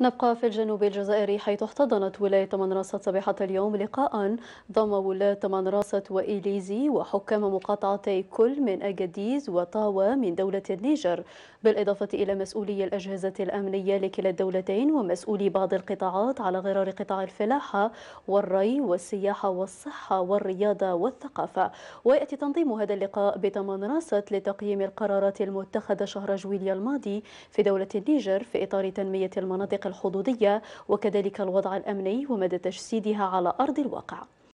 نبقى في الجنوب الجزائري حيث احتضنت ولاية منراست صباحة اليوم لقاء ضم ولاة منراست وإيليزي وحكام مقاطعتي كل من أجديز وطاوة من دولة النيجر بالإضافة إلى مسؤولي الأجهزة الأمنية لكلا الدولتين ومسؤولي بعض القطاعات على غرار قطاع الفلاحة والري والسياحة والصحة والرياضة والثقافة ويأتي تنظيم هذا اللقاء بتمنراسة لتقييم القرارات المتخذة شهر جويليا الماضي في دولة النيجر في إطار تنمية المناطق الحدودية وكذلك الوضع الأمني ومدى تجسيدها على أرض الواقع